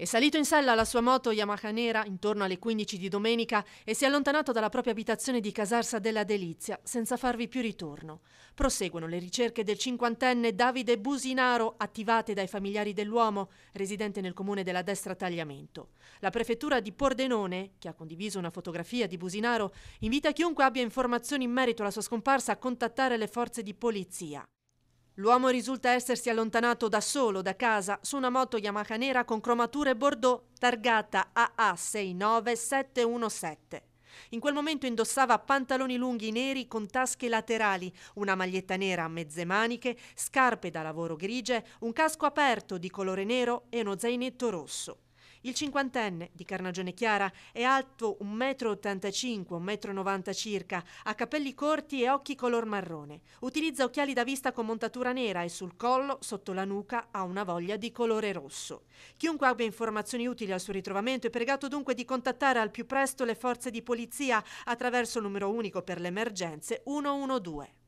È salito in sella alla sua moto Yamaha nera intorno alle 15 di domenica e si è allontanato dalla propria abitazione di Casarsa della Delizia senza farvi più ritorno. Proseguono le ricerche del cinquantenne Davide Businaro attivate dai familiari dell'uomo residente nel comune della Destra Tagliamento. La prefettura di Pordenone, che ha condiviso una fotografia di Businaro, invita chiunque abbia informazioni in merito alla sua scomparsa a contattare le forze di polizia. L'uomo risulta essersi allontanato da solo da casa su una moto Yamaha nera con cromature bordeaux targata AA69717. In quel momento indossava pantaloni lunghi neri con tasche laterali, una maglietta nera a mezze maniche, scarpe da lavoro grigie, un casco aperto di colore nero e uno zainetto rosso. Il cinquantenne di Carnagione Chiara è alto 1,85 m, 1,90 m circa, ha capelli corti e occhi color marrone. Utilizza occhiali da vista con montatura nera e sul collo, sotto la nuca, ha una voglia di colore rosso. Chiunque abbia informazioni utili al suo ritrovamento è pregato dunque di contattare al più presto le forze di polizia attraverso il numero unico per le emergenze 112.